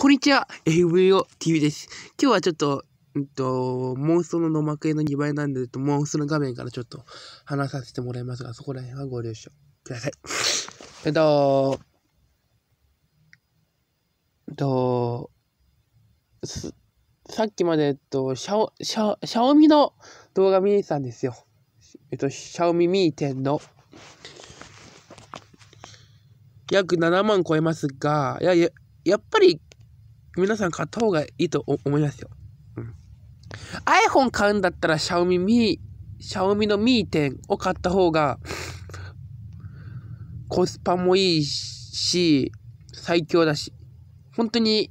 こんにちは、f v o t v です。今日はちょっと、うんと、モンストの野幕への2倍なんで、モンストの画面からちょっと話させてもらいますが、そこら辺はご了承ください。えっと、えっと、さっきまで、えっと、シャオ、シャオ、シャオミの動画見に行ったんですよ。えっと、シャオミミーテンの。約7万超えますが、いや、やっぱり皆さん買った方がいいと思いますよ。うん。iPhone 買うんだったら Xiaomi Mi、Xiaomi の Mi10 を買った方が、コスパもいいし、最強だし。本当に、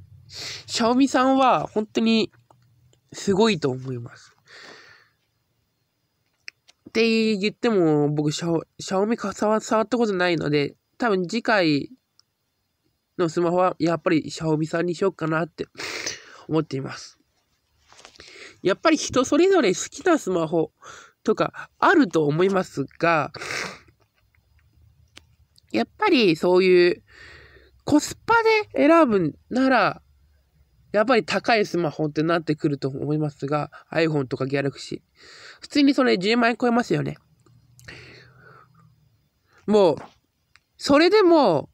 Xiaomi さんは本当にすごいと思います。って言っても、僕、シャオミ触ったことないので、多分次回、のスマホはやっぱりシャオミさんにしようかなって思っています。やっぱり人それぞれ好きなスマホとかあると思いますが、やっぱりそういうコスパで選ぶなら、やっぱり高いスマホってなってくると思いますが、iPhone とか Galaxy。普通にそれ10万円超えますよね。もう、それでも、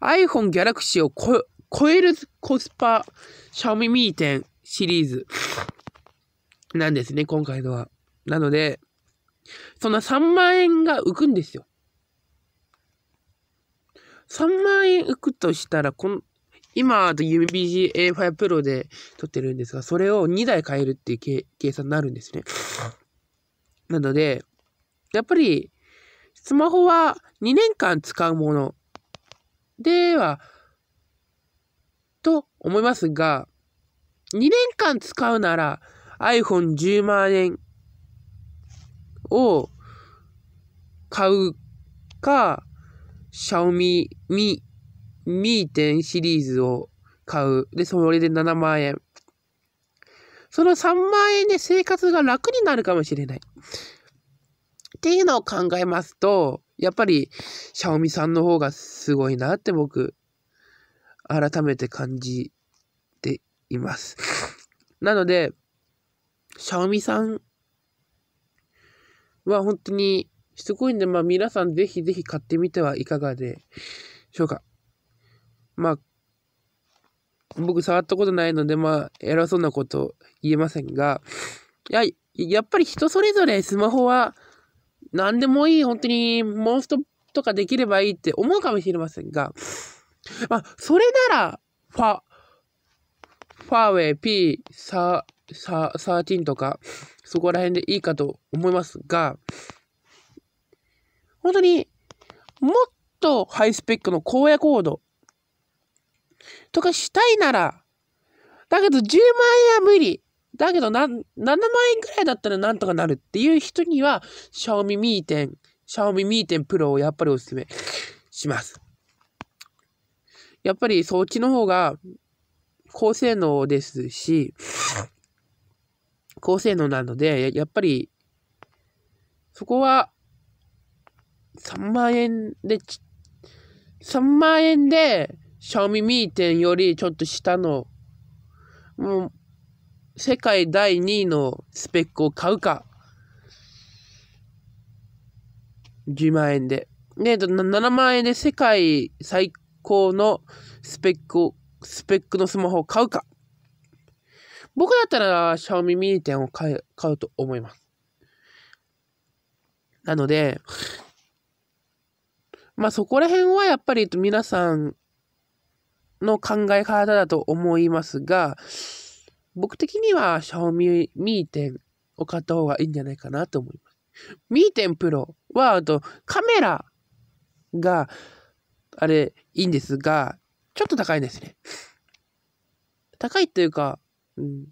iPhone Galaxy を超えるコスパ、シャオミミー店シリーズなんですね、今回のは。なので、そんな3万円が浮くんですよ。3万円浮くとしたら、この、今、UBGA5 Pro で撮ってるんですが、それを2台買えるっていう計算になるんですね。なので、やっぱり、スマホは2年間使うものでは、と思いますが、2年間使うなら iPhone10 万円を買うか、Xiaomi Mi Mi 10シリーズを買う。で、それで7万円。その3万円で生活が楽になるかもしれない。っていうのを考えますと、やっぱり、シャオミさんの方がすごいなって僕、改めて感じています。なので、シャオミさんは本当にしつこいんで、まあ皆さんぜひぜひ買ってみてはいかがでしょうか。まあ、僕触ったことないので、まあ偉そうなこと言えませんが、いや、やっぱり人それぞれスマホは何でもいい、本当に、モンストとかできればいいって思うかもしれませんが、まあ、それなら、ファ、ファーウェイ P、サ、サ、サーティンとか、そこら辺でいいかと思いますが、本当にもっとハイスペックの荒野コードとかしたいなら、だけど10万円は無理。だけど、な、7万円くらいだったらなんとかなるっていう人には、Xiaomi Mi シャ Xiaomi Mi Pro をやっぱりおすすめします。やっぱりそっちの方が高性能ですし、高性能なので、やっぱり、そこは、3万円で、3万円で、Xiaomi Mi よりちょっと下の、もう、世界第2位のスペックを買うか、10万円で。ね7万円で世界最高のスペックを、スペックのスマホを買うか。僕だったら、シャオミミニ10を買買うと思います。なので、まあそこら辺はやっぱり皆さんの考え方だと思いますが、僕的には Xiaomi Mi 10を買った方がいいんじゃないかなと思います。Mi 10 Pro は、あとカメラが、あれ、いいんですが、ちょっと高いですね。高いっていうか、うん。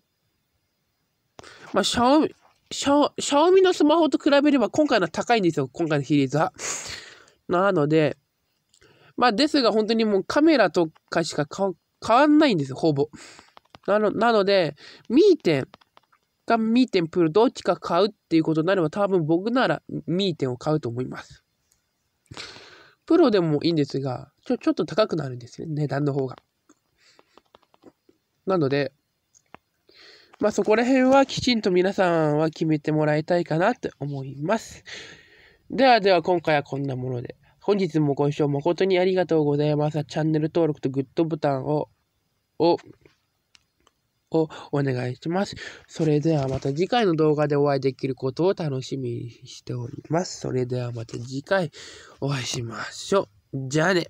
まあ、シャオミ、シャオ、シャオミのスマホと比べれば今回の高いんですよ、今回の比率は。なので、まあ、ですが本当にもうカメラとかしか変わんないんですよ、ほぼ。なのなので、ミーテンかミーテンプロどっちか買うっていうことになれば多分僕ならミーテンを買うと思います。プロでもいいんですが、ちょ、ちょっと高くなるんですね、値段の方が。なので、まあそこら辺はきちんと皆さんは決めてもらいたいかなって思います。ではでは今回はこんなもので。本日もご視聴誠にありがとうございます。チャンネル登録とグッドボタンを、ををお願いします。それではまた次回の動画でお会いできることを楽しみにしております。それではまた次回お会いしましょう。じゃあね。